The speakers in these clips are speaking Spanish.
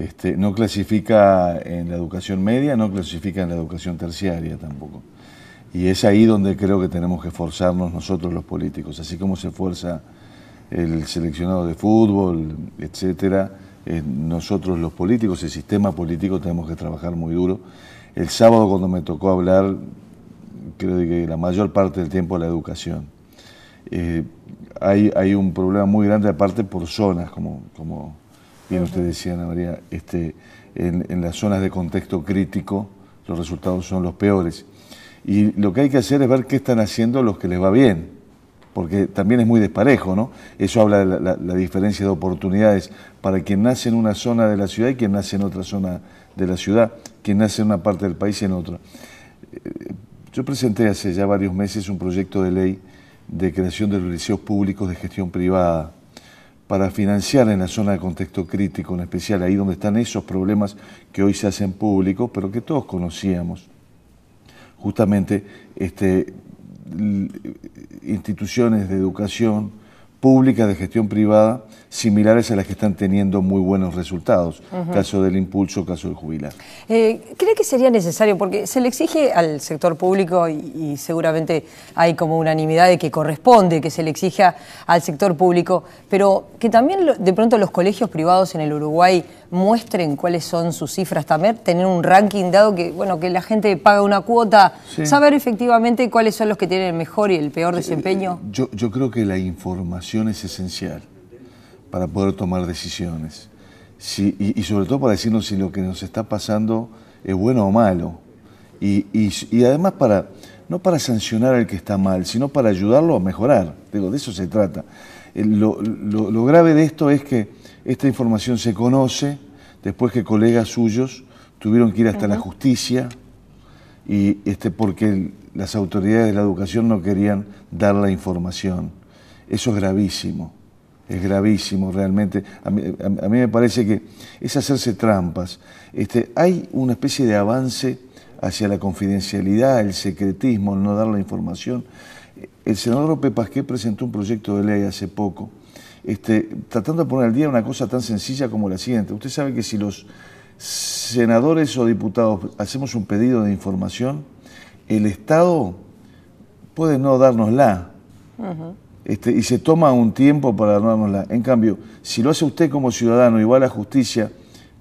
Este, no clasifica en la educación media, no clasifica en la educación terciaria tampoco. Y es ahí donde creo que tenemos que esforzarnos nosotros los políticos, así como se esfuerza el seleccionado de fútbol, etcétera, eh, nosotros los políticos, el sistema político tenemos que trabajar muy duro. El sábado cuando me tocó hablar, creo que la mayor parte del tiempo la educación. Eh, hay, hay, un problema muy grande aparte por zonas, como, como bien usted decía, Ana María, este, en, las zonas de contexto crítico los resultados son los peores. Y lo que hay que hacer es ver qué están haciendo los que les va bien, porque también es muy desparejo, ¿no? Eso habla de la, la diferencia de oportunidades para quien nace en una zona de la ciudad y quien nace en otra zona de la ciudad, quien nace en una parte del país y en otra. Eh, yo presenté hace ya varios meses un proyecto de ley de creación de los liceos públicos de gestión privada para financiar en la zona de contexto crítico, en especial ahí donde están esos problemas que hoy se hacen públicos, pero que todos conocíamos. Justamente este, eh, instituciones de educación, públicas de gestión privada similares a las que están teniendo muy buenos resultados, caso del impulso, caso del jubilar. Eh, ¿Cree que sería necesario, porque se le exige al sector público y, seguramente hay como unanimidad de que corresponde que se le exija al sector público, pero que también de pronto los colegios privados en el Uruguay muestren cuáles son sus cifras, también tener un ranking dado que, bueno, que la gente paga una cuota, saber efectivamente cuáles son los que tienen el mejor y el peor eh, eh, desempeño. Yo, creo que la información es esencial para poder tomar decisiones. y, sobre todo para decirnos si lo que nos está pasando es bueno o malo. Y, además para, no para sancionar al que está mal, sino para ayudarlo a mejorar. Digo, de eso se trata. Eh, lo grave de esto es que esta información se conoce después que colegas suyos tuvieron que ir hasta la justicia y este porque las autoridades de la educación no querían dar la información. Eso es gravísimo, es gravísimo realmente. A mí, me parece que es hacerse trampas. Este, hay una especie de avance hacia la confidencialidad, el secretismo, el no dar la información. El senador López Pasqué presentó un proyecto de ley hace poco este, tratando de poner al día una cosa tan sencilla como la siguiente. Usted sabe que si los senadores o diputados hacemos un pedido de información, el Estado puede no dárnosla. Este, y se toma un tiempo para la. En cambio, si lo hace usted como ciudadano y va a la justicia,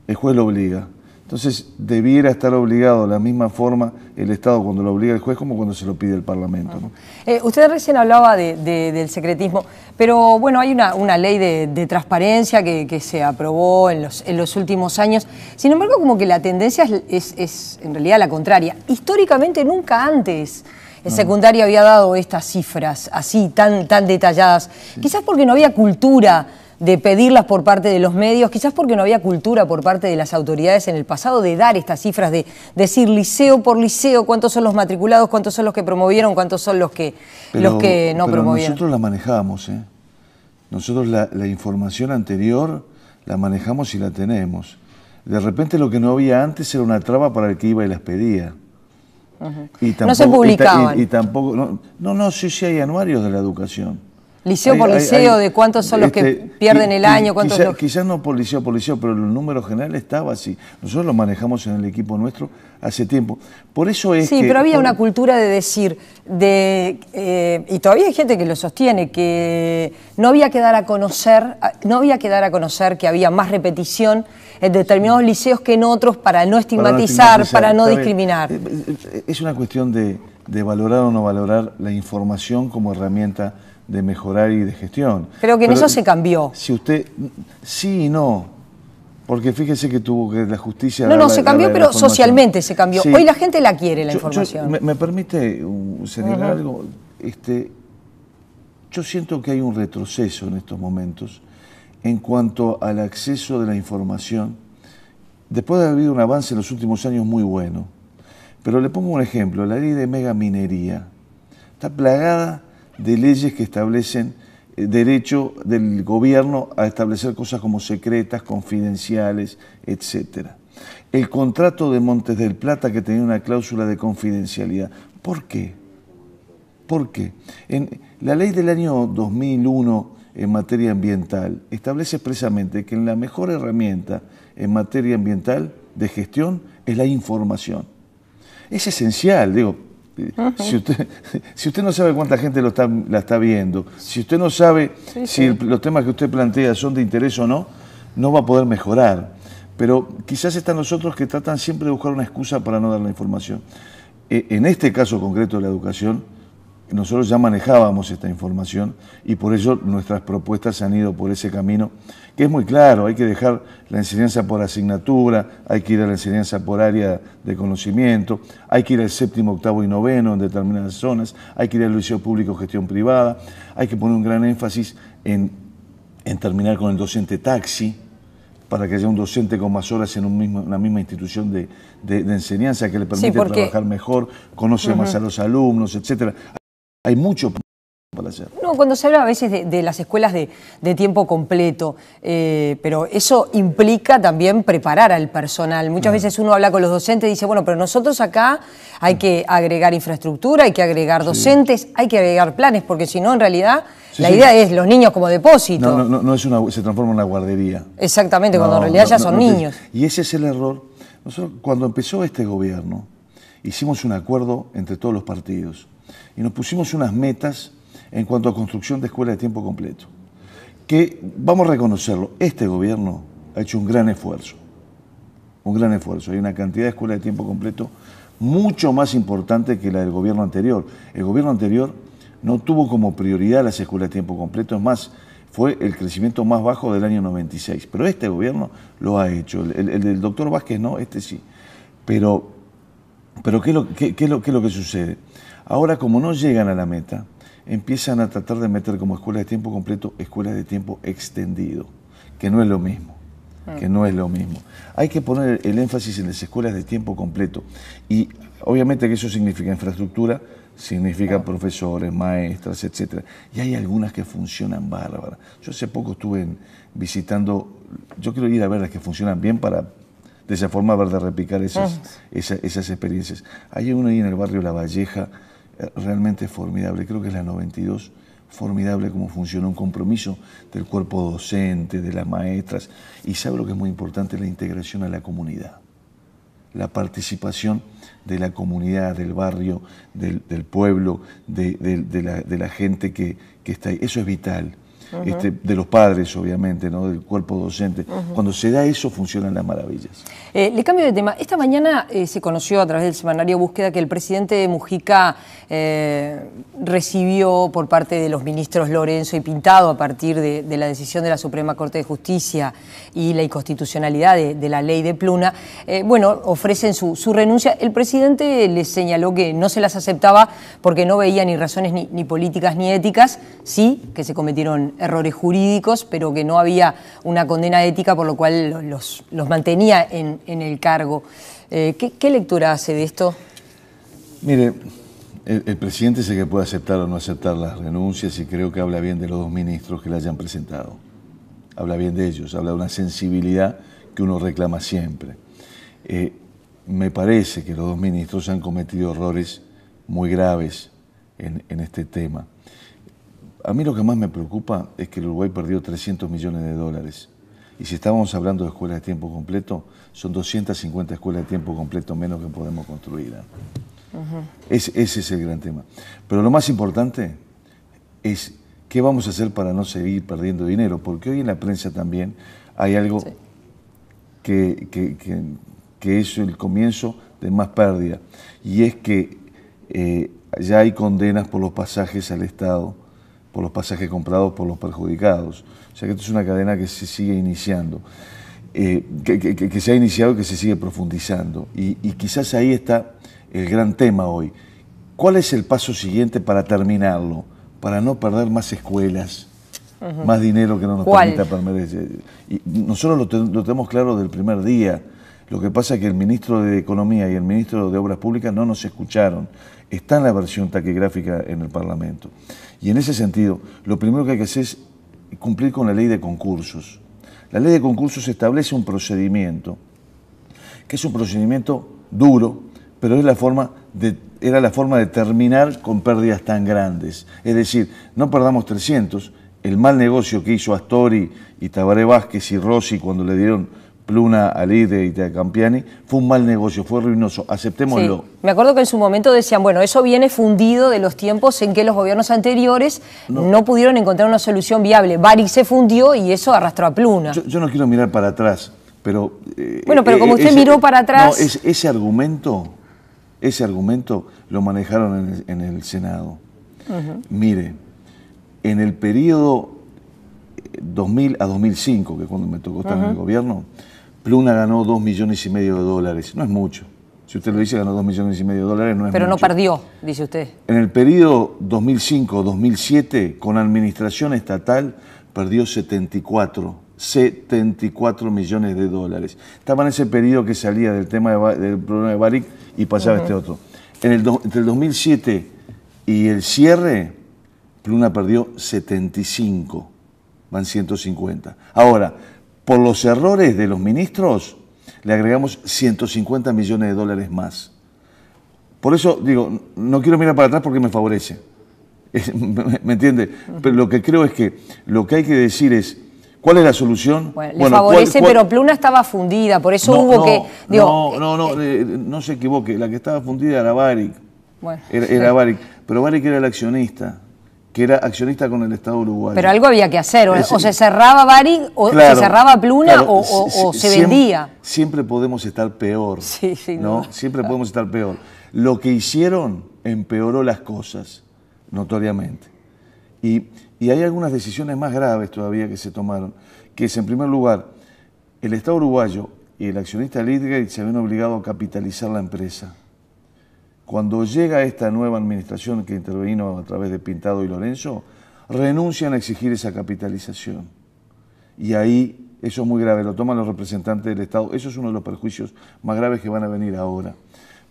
el juez lo obliga. Entonces, debiera estar obligado de la misma forma el Estado cuando lo obliga el juez como cuando se lo pide el Parlamento. ¿no? Eh, usted recién hablaba del secretismo, pero bueno, hay una, ley de, transparencia que, se aprobó en los, últimos años. Sin embargo, como que la tendencia es, en realidad la contraria. Históricamente nunca antes el eh, secundario había dado estas cifras así, tan, tan detalladas. Quizás porque no había cultura de pedirlas por parte de los medios, quizás porque no había cultura por parte de las autoridades en el pasado de dar estas cifras, de decir liceo por liceo cuántos son los matriculados, cuántos son los que promovieron, cuántos son los que, los que no promovieron. Nosotros la manejamos, ¿eh? nosotros la, información anterior la manejamos y la tenemos. De repente lo que no había antes era una traba para el que iba y las pedía. y tampoco, no se publicaban. Y, tampoco, no, no, no, sí, hay anuarios de la educación liceo por liceo, de cuántos son los que este, pierden el año, cuántos Quizás no por liceo por liceo, pero el número general estaba así. Nosotros lo manejamos en el equipo nuestro hace tiempo. Por eso es. Sí, pero había una cultura de decir, de, eh, y todavía hay gente que lo sostiene, que no había que dar a conocer, no había que dar a conocer que había más repetición en determinados liceos que en otros para no estigmatizar, para no, discriminar. Eh, eh, es una cuestión de, de valorar o no valorar la información como herramienta de mejorar y de gestión. Creo que en eso se cambió. Si usted, sí y no, porque fíjese que tuvo que la justicia... No, no, se cambió, pero socialmente se cambió. Hoy la gente la quiere, la información. me, permite uh, señalar algo? Este, yo siento que hay un retroceso en estos momentos en cuanto al acceso de la información, después de haber habido un avance en los últimos años muy bueno. Pero le pongo un ejemplo, la ley de megaminería está plagada de leyes que establecen eh, derecho del gobierno a establecer cosas como secretas, confidenciales, etc. El contrato de Montes del Plata que tenía una cláusula de confidencialidad. ¿Por qué? ¿Por qué? En la ley del año 2001 en materia ambiental establece expresamente que la mejor herramienta en materia ambiental de gestión es la información. Es esencial, digo, este, si usted, si usted no sabe cuánta gente lo la está viendo, si usted no sabe si los temas que usted plantea son de interés o no, no va a poder mejorar. Pero quizás están los otros que tratan siempre de buscar una excusa para no dar la información. E, en este caso concreto de la educación, nosotros ya manejábamos esta información y por ello nuestras propuestas han ido por ese camino, que es muy claro, hay que dejar la enseñanza por asignatura, hay que ir a la enseñanza por área de conocimiento, hay que ir al séptimo, octavo y noveno en determinadas zonas, hay que ir al liceo público, gestión privada, hay que poner un gran énfasis en, terminar con el docente taxi, para que haya un docente con más horas en un una misma institución de, enseñanza que le permite trabajar mejor, conoce más a los alumnos, etcétera. Hay mucho para hacer. No, cuando se habla a veces de, las escuelas de, tiempo completo, eh, pero eso implica también preparar al personal. Muchas veces uno habla con los docentes y dice, bueno, pero nosotros acá hay mm. que agregar infraestructura, hay que agregar docentes, hay que agregar planes, porque si no, en realidad, la idea es los niños como depósito. No, no, no, es una, se transforma en una guardería. Exactamente, cuando en realidad ya son niños. y ese es el error. Nosotros, cuando empezó este gobierno, hicimos un acuerdo entre todos los partidos y nos pusimos unas metas en cuanto a construcción de escuelas de tiempo completo, que vamos a reconocerlo, este gobierno ha hecho un gran esfuerzo, un gran esfuerzo, hay una cantidad de escuelas de tiempo completo mucho más importante que la del gobierno anterior. El gobierno anterior no tuvo como prioridad las escuelas de tiempo completo, es más, fue el crecimiento más bajo del año 96. Pero este gobierno lo ha hecho. El, del doctor Vázquez no, este sí. Pero, pero ¿qué es lo que sucede? Ahora, como no llegan a la meta, empiezan a tratar de meter como escuelas de tiempo completo escuelas de tiempo extendido, que no es lo mismo, que no es lo mismo. Hay que poner el énfasis en las escuelas de tiempo completo y obviamente que eso significa infraestructura, significa profesores, maestras, etc. Y hay algunas que funcionan bárbaras. Yo hace poco estuve visitando, yo quiero ir a ver las que funcionan bien para de esa forma ver de replicar esas, esas, experiencias. Hay uno ahí en el barrio La Valleja, realmente formidable. Creo que es la 92, formidable cómo funciona un compromiso del cuerpo docente, de las maestras. Y sabe lo que es muy importante, la integración a la comunidad. La participación de la comunidad, del barrio, del, pueblo, de, la, gente que, que está ahí. Eso es vital. Este, de los padres, obviamente, ¿no? del cuerpo docente. Cuando se da eso, funcionan las maravillas. Eh, le cambio de tema. Esta mañana eh, se conoció a través del semanario Búsqueda que el presidente Mujica eh, recibió por parte de los ministros Lorenzo y Pintado a partir de, la decisión de la Suprema Corte de Justicia y la inconstitucionalidad de, la ley de Pluna. bueno, ofrecen su, renuncia. El presidente les señaló que no se las aceptaba porque no veía ni razones ni, ni políticas ni éticas, sí que se cometieron errores jurídicos, pero que no había una condena ética, por lo cual los, mantenía en, el cargo. Eh, ¿qué, lectura hace de esto? Mire, el, presidente sé que puede aceptar o no aceptar las renuncias y creo que habla bien de los dos ministros que la hayan presentado. Habla bien de ellos, habla de una sensibilidad que uno reclama siempre. Eh, me parece que los dos ministros han cometido errores muy graves en este tema. A mí lo que más me preocupa es que el Uruguay perdió 300 millones de dólares. Y si estábamos hablando de escuelas de tiempo completo, son 250 escuelas de tiempo completo menos que podemos construir. ¿eh? ese es el gran tema. Pero lo más importante es qué vamos a hacer para no seguir perdiendo dinero, porque hoy en la prensa también hay algo que, es el comienzo de más pérdida, y es que eh, ya hay condenas por los pasajes al Estado por los pasajes comprados por los perjudicados. O sea que esto es una cadena que se sigue iniciando, eh, que, se ha iniciado y que se sigue profundizando. Y, quizás ahí está el gran tema hoy. ¿Cuál es el paso siguiente para terminarlo? Para no perder más escuelas, más dinero que no nos ¿Cuál? permanecer. Y nosotros lo, lo, tenemos claro del primer día. Lo que pasa es que el ministro de Economía y el ministro de Obras Públicas no nos escucharon. Está en la versión taquigráfica en el Parlamento. Y en ese sentido, lo primero que hay que hacer es cumplir con la ley de concursos. La ley de concursos establece un procedimiento, que es un procedimiento duro, pero es la forma de, era la forma de terminar con pérdidas tan grandes. Es decir, no perdamos 300, el mal negocio que hizo Astori y Tabaré Vázquez y Rossi cuando le dieron Pluna, Alide y Campiani, fue un mal negocio, fue ruinoso, aceptémoslo. Me acuerdo que en su momento decían, bueno, eso viene fundido de los tiempos en que los gobiernos anteriores no, pudieron encontrar una solución viable. Bari se fundió y eso arrastró a Pluna. Yo, no quiero mirar para atrás, pero... Eh, bueno, pero eh, como usted miró eh, para atrás... ese argumento, ese argumento lo manejaron en el, Senado. Mire, en el periodo 2000 a 2005, que es cuando me tocó estar en el gobierno, Pluna ganó 2 millones y medio de dólares, no es mucho. Si usted lo dice, ganó 2 millones y medio de dólares, no es Pero no perdió, dice usted. En el periodo 2005-2007, con administración estatal, perdió 74, 74 millones de dólares. Estaba en ese periodo que salía del tema del problema de Baric y pasaba este otro. En el, entre el 2007 y el cierre, Pluna perdió 75, van 150. Ahora, por los errores de los ministros, le agregamos 150 millones de dólares más. Por eso digo, no quiero mirar para atrás porque me favorece. ¿Me entiende? Pero lo que creo es que lo que hay que decir es, ¿Cuál es la solución? Bueno, le favorece, pero Pluna estaba fundida, por eso hubo que. no, no, no, eh, eh, no se equivoque. La que estaba fundida era Baric. era, Varic. Pero Baric era el accionista que era accionista con el Estado uruguayo. Pero algo había que hacer, o, se cerraba Bari, o se cerraba Pluna, o, se vendía. Siempre, podemos estar peor, ¿no? Siempre podemos estar peor. Lo que hicieron empeoró las cosas, notoriamente. Y, y hay algunas decisiones más graves todavía que se tomaron, que es, en primer lugar, el Estado uruguayo y el accionista Lidgate se habían obligado a capitalizar la empresa. Cuando llega esta nueva administración que intervino a través de Pintado y Lorenzo, renuncian a exigir esa capitalización. Y ahí eso es muy grave, lo toman los representantes del Estado. Eso es uno de los perjuicios más graves que van a venir ahora.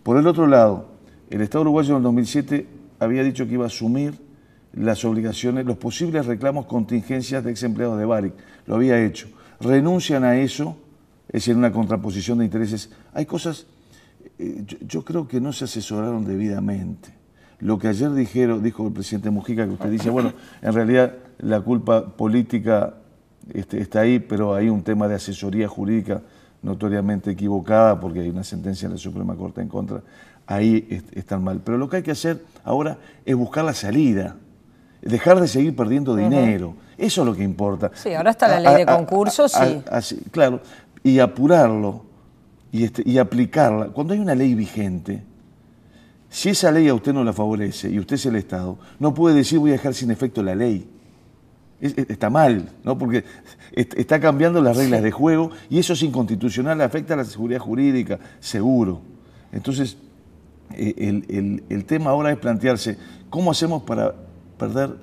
Por el otro lado, el Estado uruguayo en el 2007 había dicho que iba a asumir las obligaciones, los posibles reclamos, contingencias de ex empleados de Baric. Lo había hecho. Renuncian a eso, es decir, una contraposición de intereses. Hay cosas eh, yo, creo que no se asesoraron debidamente. Lo que ayer dijeron, dijo el presidente Mujica, que usted dice, bueno, en realidad la culpa política este, está ahí, pero hay un tema de asesoría jurídica notoriamente equivocada porque hay una sentencia de la Suprema Corte en contra. Ahí están mal. Pero lo que hay que hacer ahora es buscar la salida, dejar de seguir perdiendo dinero. Eso es lo que importa. Sí, ahora está la ley de concursos. Sí. claro, y apurarlo este, y, aplicarla, cuando hay una ley vigente, si esa ley a usted no la favorece y usted es el Estado, no puede decir voy a dejar sin efecto la ley. está mal, ¿no? Porque está cambiando las reglas de juego y eso es inconstitucional, afecta a la seguridad jurídica, seguro. Entonces, e, el, tema ahora es plantearse cómo hacemos para perder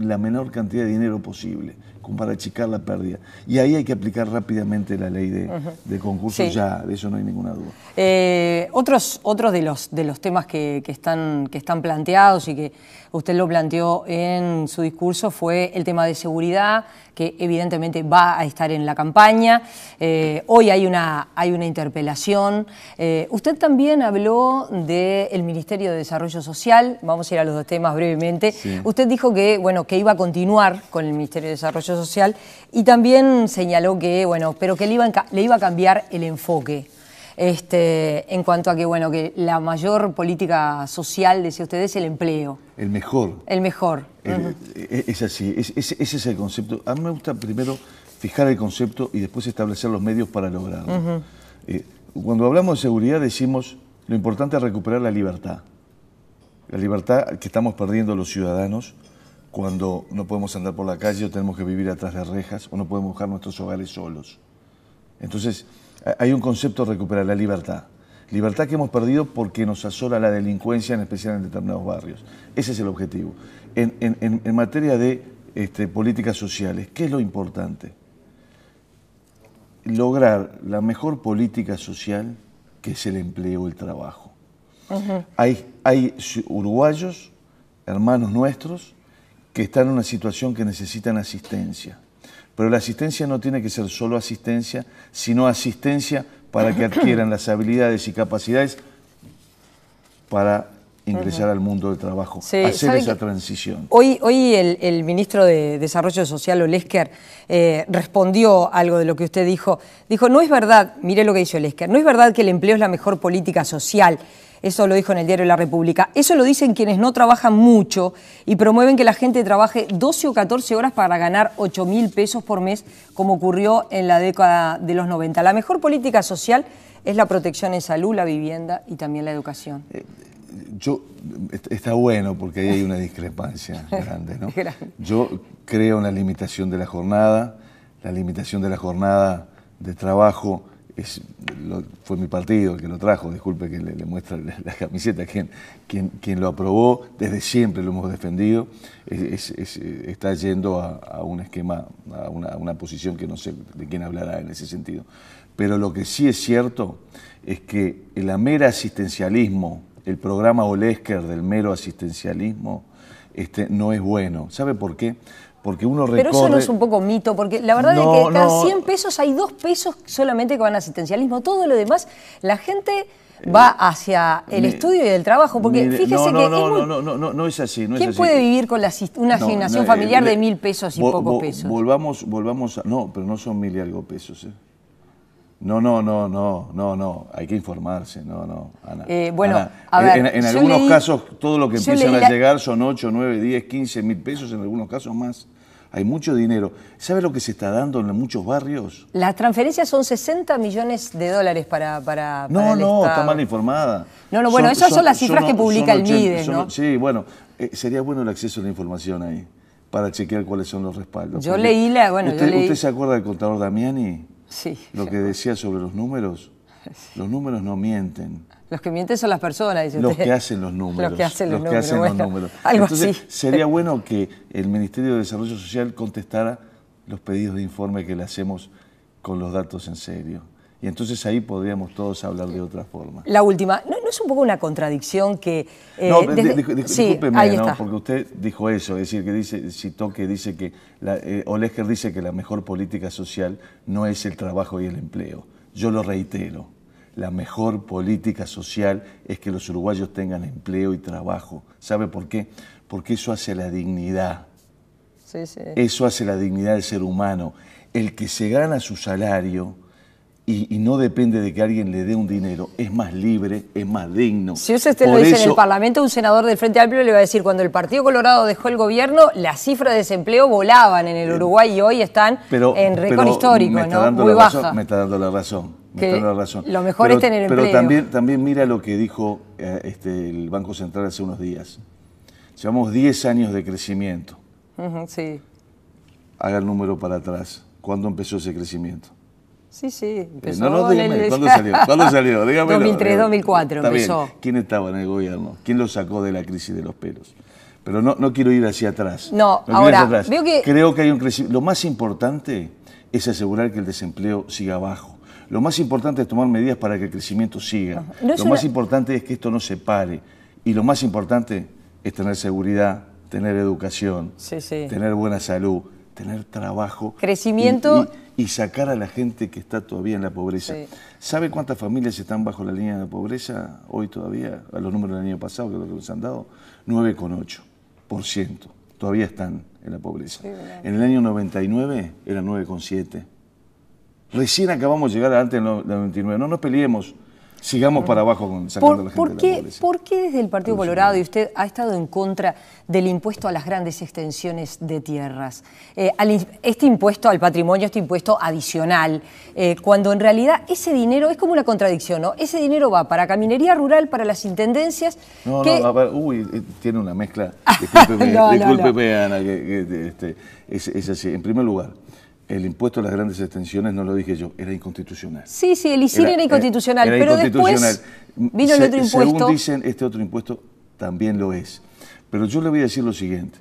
la menor cantidad de dinero posible para achicar la pérdida. Y ahí hay que aplicar rápidamente la ley de, concurso, de concursos, ya de eso no hay ninguna duda. Eh, otros otros de, los, de los temas que, están, que están planteados y que usted lo planteó en su discurso fue el tema de seguridad, que evidentemente va a estar en la campaña. Eh, hoy hay una, hay una interpelación. Eh, usted también habló del Ministerio de Desarrollo Social, vamos a ir a los dos temas brevemente. Usted dijo que, bueno, que iba a continuar con el Ministerio de Desarrollo Social. Social, y también señaló que, bueno, pero que le iba, le iba a cambiar el enfoque. Este, en cuanto a que, bueno, que la mayor política social, decía usted, es el empleo. El mejor. El mejor. Eh, eh, es así, ese es el concepto. A mí me gusta primero fijar el concepto y después establecer los medios para lograrlo. Eh, cuando hablamos de seguridad decimos lo importante es recuperar la libertad. La libertad que estamos perdiendo los ciudadanos cuando no podemos andar por la calle o tenemos que vivir atrás de rejas o no podemos buscar nuestros hogares solos. Entonces, hay un concepto de recuperar la libertad. Libertad que hemos perdido porque nos asola la delincuencia, en especial en determinados barrios. Ese es el objetivo. En, materia de este, políticas sociales, ¿qué es lo importante? Lograr la mejor política social que es el empleo, el trabajo. hay, hay uruguayos, hermanos nuestros, que están en una situación que necesitan asistencia. Pero la asistencia no tiene que ser solo asistencia, sino asistencia para que adquieran las habilidades y capacidades para ingresar al mundo del trabajo, hacer esa transición. Hoy, hoy el, ministro de Desarrollo Social, Olesker, eh, respondió algo de lo que usted dijo. Dijo, no es verdad, mire lo que dice Olesker, no es verdad que el empleo es la mejor política social. Eso lo dijo en el diario La República. Eso lo dicen quienes no trabajan mucho y promueven que la gente trabaje 12 o 14 horas para ganar 8 mil pesos por mes, como ocurrió en la década de los 90. La mejor política social es la protección en salud, la vivienda y también la educación. Eh, yo, está bueno porque ahí hay una discrepancia grande, ¿no? Yo creo en la limitación de la jornada, la limitación de la jornada de trabajo fue mi partido el que lo trajo, disculpe que le, le muestra la, camiseta, quien, quien, lo aprobó, desde siempre lo hemos defendido, eh, está yendo a, un esquema, a una, posición que no sé de quién hablará en ese sentido. Pero lo que sí es cierto es que el mero asistencialismo, el programa Olesker del mero asistencialismo, este, no es bueno. ¿Sabe por qué? porque uno recorre... Pero eso no es un poco mito, porque la verdad es que cada 100 pesos hay 2 pesos solamente que van a asistencialismo. Todo lo demás, la gente va eh, hacia el estudio y el trabajo, porque fíjese que... No, es muy... no, no, no, no, es así. No ¿Quién es así. puede vivir con la, una asignación eh, familiar de eh, mil pesos y vo, pocos pesos? Volvamos, volvamos a... No, pero no son mil y algo pesos, No, no, no, no, no, no. Hay que informarse, no, no, Ana. bueno, a ver, en, algunos casos todo lo que empiezan a llegar son 8, 9, 10, 15 mil pesos, en algunos casos más hay mucho dinero. ¿Sabe lo que se está dando en muchos barrios? Las transferencias son 60 millones de dólares para, para, no, No, está mal informada. No, no, bueno, esas son, las cifras que publica el MIDE, ¿no? Sí, bueno, eh, sería bueno el acceso a la información ahí para chequear cuáles son los respaldos. Yo leí la, bueno, ¿Usted se acuerda del contador Damiani? Sí. Lo que decía sobre los números. Los números no mienten. Los que mienten son las personas, dice Los que hacen los números. Los que hacen los, números. Sería bueno que el Ministerio de Desarrollo Social contestara los pedidos de informe que le hacemos con los datos en serio. Y entonces ahí podríamos todos hablar de otra forma. La última, ¿no, es un poco una contradicción que... Eh, no, porque usted dijo eso, es decir, que dice, citó que dice que... La, eh, Olesker dice que la mejor política social no es el trabajo y el empleo. Yo lo reitero la mejor política social es que los uruguayos tengan empleo y trabajo. ¿Sabe por qué? Porque eso hace la dignidad. Sí, sí. Eso hace la dignidad del ser humano. El que se gana su salario y, no depende de que alguien le dé un dinero, es más libre, es más digno. Si eso usted lo dice en el Parlamento, un senador del Frente Amplio le va a decir, cuando el Partido Colorado dejó el gobierno, las cifras de desempleo volaban en el eh, Uruguay y hoy están en récord histórico, me está dando la razón lo mejor es tener empleo. Pero también, mira lo que dijo eh, este, el Banco Central hace unos días. Llevamos 10 años de crecimiento. sí. Haga el número para atrás. ¿Cuándo empezó ese crecimiento? Sí, sí, eh, empezó. no, ¿cuándo salió? ¿Cuándo salió? 2003, 2004 empezó. ¿Quién estaba en el gobierno? ¿Quién lo sacó de la crisis de los pelos? Pero no, quiero ir hacia atrás. No, ahora, Veo que... Creo que hay un crecimiento. Lo más importante es asegurar que el desempleo siga abajo. Lo más importante es tomar medidas para que el crecimiento siga. lo más importante es que esto no se pare. Y lo más importante es tener seguridad, tener educación, tener buena salud, tener trabajo. Crecimiento. Y, sacar a la gente que está todavía en la pobreza. ¿Sabe cuántas familias están bajo la línea de la pobreza hoy todavía? A los números del año pasado, que es lo que nos han dado, 9,8% todavía están en la pobreza. en el año 99 era 9,7%. Recién acabamos de llegar antes del 99. No nos peleemos. Sigamos para abajo con sacando ¿Por, la gente ¿por qué, ¿Por qué desde el Partido Colorado y usted ha estado en contra del impuesto a las grandes extensiones de tierras? Eh, este impuesto al patrimonio, este impuesto adicional, eh, cuando en realidad ese dinero es como una contradicción, ¿no? Ese dinero va para caminería rural, para las intendencias. No, no, uy, eh, tiene una mezcla. de no, este, es así. En primer lugar. El impuesto a las grandes extensiones, no lo dije yo, era inconstitucional. Sí, sí, el ICIR era, eh, inconstitucional, pero después vino el otro impuesto. Según dicen, este otro impuesto también lo es. Pero yo le voy a decir lo siguiente.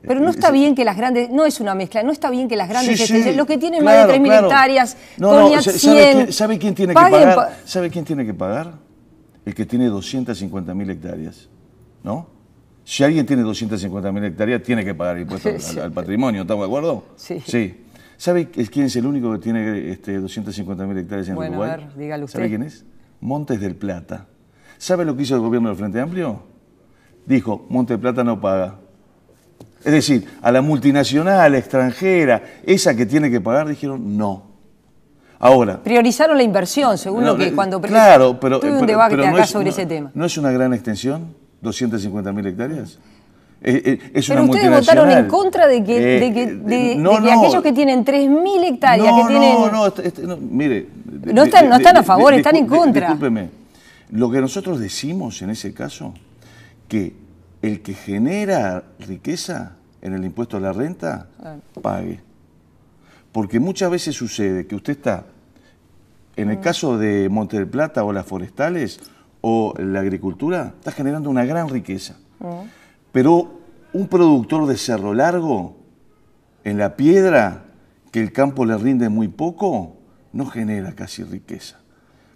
Pero no eh, está bien que las grandes, no es una mezcla, no está bien que las grandes extensiones, lo que tienen más de 3.000 hectáreas, no, no, ¿sabe, quién, tiene que pagar? ¿Sabe quién tiene que pagar? El que tiene 250.000 hectáreas, ¿no? Si alguien tiene 250.000 hectáreas, tiene que pagar el impuesto al, al, patrimonio, ¿estamos de acuerdo? Sí. Sí. ¿Sabe quién es el único que tiene este, 250.000 hectáreas en Uruguay? ¿Sabe quién es? Montes del Plata. ¿Sabe lo que hizo el gobierno del Frente Amplio? Dijo, Montes del Plata no paga. Es decir, a la multinacional, extranjera, esa que tiene que pagar, dijeron no. Ahora. Priorizaron la inversión, según lo que eh, cuando. Claro, pero. un debate sobre ese tema. ¿No es una gran extensión? ¿250.000 hectáreas? Eh, eh, Pero ustedes votaron en contra de que, eh, aquellos que tienen 3.000 hectáreas, no, que tienen... No, no, este, este, mire... No están, a favor, están en contra. Discúlpeme, lo que nosotros decimos en ese caso, que el que genera riqueza en el impuesto a la renta, pague. Porque muchas veces sucede que usted está, en el mm. caso de Monte del Plata o las forestales o la agricultura, está generando una gran riqueza. Mm. Pero un productor de cerro largo, en la piedra, que el campo le rinde muy poco, no genera casi riqueza.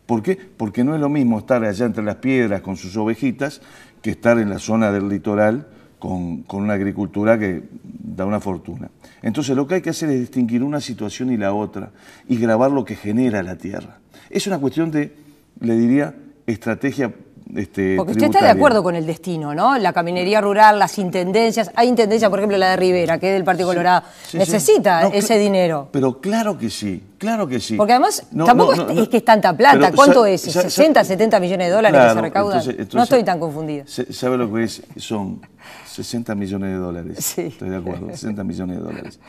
¿Por qué? Porque no es lo mismo estar allá entre las piedras con sus ovejitas que estar en la zona del litoral con, una agricultura que da una fortuna. Entonces lo que hay que hacer es distinguir una situación y la otra y grabar lo que genera la tierra. Es una cuestión de, le diría, estrategia este, Porque usted está de acuerdo con el destino, ¿no? La caminería rural, las intendencias. Hay intendencias, por ejemplo, la de Rivera, que es del Partido Colorado. Necesita ese dinero. Pero claro que sí, claro que sí. Porque además tampoco es, que es tanta plata. Pues, ¿Cuánto es? ¿60, 70 millones de dólares que se recaudan? no estoy tan confundido. ¿Sabe lo que es? Son 60 millones de dólares. Estoy de acuerdo, 60 millones de dólares.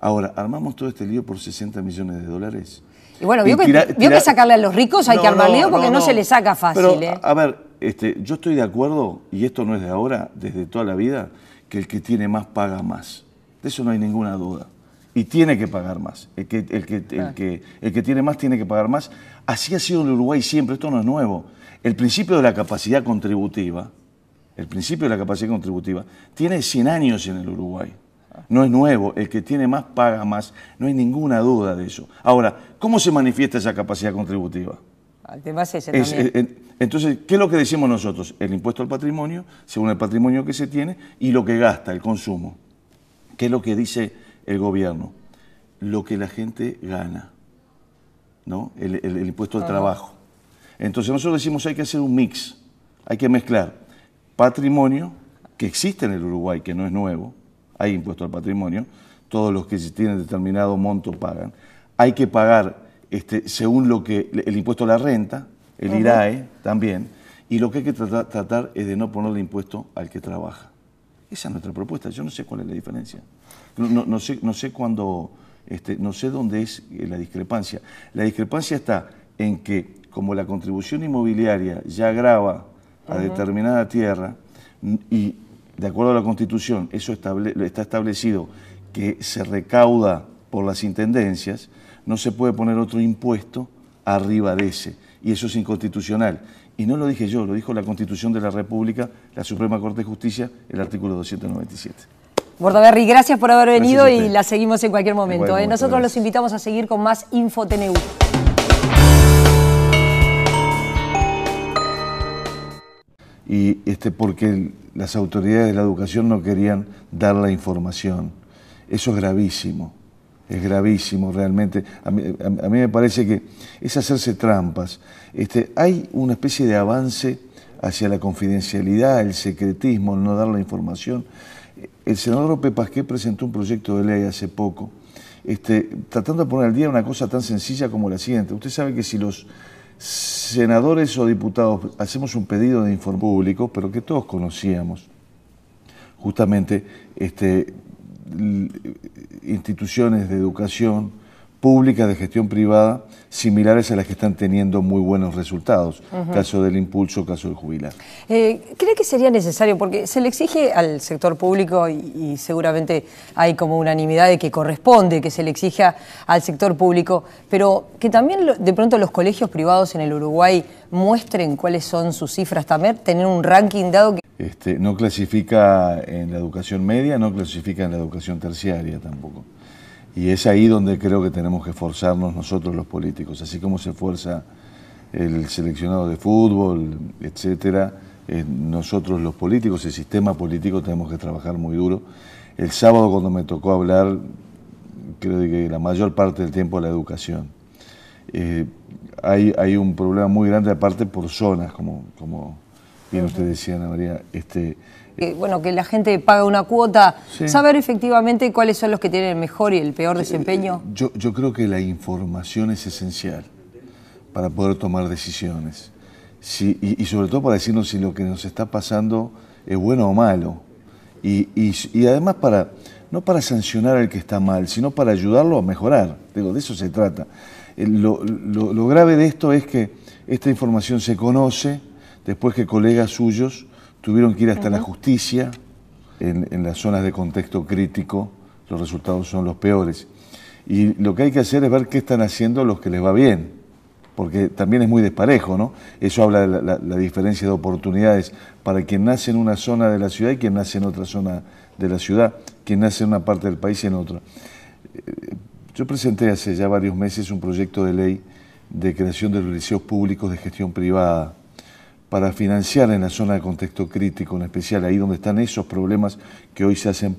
Ahora, armamos todo este lío por 60 millones de dólares y bueno, vio, que, sacarle a los ricos hay que armarle porque no, se le saca fácil. ¿eh? A ver, este, yo estoy de acuerdo, y esto no es de ahora, desde toda la vida, que el que tiene más paga más. De eso no hay ninguna duda. Y tiene que pagar más. El que, el que, el que, el que tiene más tiene que pagar más. Así ha sido en Uruguay siempre, esto no es nuevo. El principio de la capacidad contributiva, el principio de la capacidad contributiva, tiene 100 años en el Uruguay no es nuevo, el que tiene más paga más, no hay ninguna duda de eso. Ahora, ¿cómo se manifiesta esa capacidad contributiva? Eh, entonces, ¿qué es lo que decimos nosotros? El impuesto al patrimonio, según el patrimonio que se tiene, y lo que gasta, el consumo. ¿Qué es lo que dice el gobierno? Lo que la gente gana, ¿no? El, impuesto al trabajo. Entonces nosotros decimos hay que hacer un mix, hay que mezclar patrimonio, que existe en el Uruguay, que no es nuevo, hay impuesto al patrimonio, todos los que tienen determinado monto pagan. Hay que pagar este, según lo que el impuesto a la renta, el IRAE también, y lo que hay que tratar, es de no ponerle impuesto al que trabaja. Esa es nuestra propuesta, yo no sé cuál es la diferencia. No, sé, no sé este, no sé dónde es la discrepancia. La discrepancia está en que como la contribución inmobiliaria ya grava a determinada tierra y de acuerdo a la Constitución, eso está establecido que se recauda por las intendencias, no se puede poner otro impuesto arriba de ese. Y eso es inconstitucional. Y no lo dije yo, lo dijo la Constitución de la República, la Suprema Corte de Justicia, el artículo 297. Bordaberry, gracias por haber venido y la seguimos en cualquier momento. ¿eh? Nosotros los invitamos a seguir con más InfoTNU. y este, porque las autoridades de la educación no querían dar la información. Eso es gravísimo, es gravísimo realmente. A mí, me parece que es hacerse trampas. Este, hay una especie de avance hacia la confidencialidad, el secretismo, el no dar la información. El senador López Pasqué presentó un proyecto de ley hace poco, este, tratando de poner al día una cosa tan sencilla como la siguiente. Usted sabe que si los senadores o diputados hacemos un pedido de informe público, pero que todos conocíamos, justamente este, eh, instituciones de educación, públicas de gestión privada similares a las que están teniendo muy buenos resultados, caso del impulso, caso del jubilar. Eh, ¿Cree que sería necesario, porque se le exige al sector público y, seguramente hay como unanimidad de que corresponde que se le exija al sector público, pero que también de pronto los colegios privados en el Uruguay muestren cuáles son sus cifras, también tener un ranking dado que... Este, no clasifica en la educación media, no clasifica en la educación terciaria tampoco. Y es ahí donde creo que tenemos que esforzarnos nosotros los políticos, así como se esfuerza el seleccionado de fútbol, etcétera, nosotros los políticos, el sistema político tenemos que trabajar muy duro. El sábado cuando me tocó hablar, creo que la mayor parte del tiempo la educación. Eh, hay, hay, un problema muy grande aparte por zonas, como, como bien usted decía, Ana María. Este, que, bueno, que la gente paga una cuota, saber efectivamente cuáles son los que tienen el mejor y el peor eh, desempeño. Eh, yo, creo que la información es esencial para poder tomar decisiones. y, sobre todo para decirnos si lo que nos está pasando es bueno o malo. Y, además para, no para sancionar al que está mal, sino para ayudarlo a mejorar. Digo, de eso se trata. Eh, lo grave de esto es que esta información se conoce después que colegas suyos Tuvieron que ir hasta la justicia en, las zonas de contexto crítico. Los resultados son los peores. Y lo que hay que hacer es ver qué están haciendo los que les va bien, porque también es muy desparejo, ¿no? Eso habla de la, la diferencia de oportunidades para quien nace en una zona de la ciudad y quien nace en otra zona de la ciudad, quien nace en una parte del país y en otra. Eh, yo presenté hace ya varios meses un proyecto de ley de creación de los liceos públicos de gestión privada para financiar en la zona de contexto crítico, en especial ahí donde están esos problemas que hoy se hacen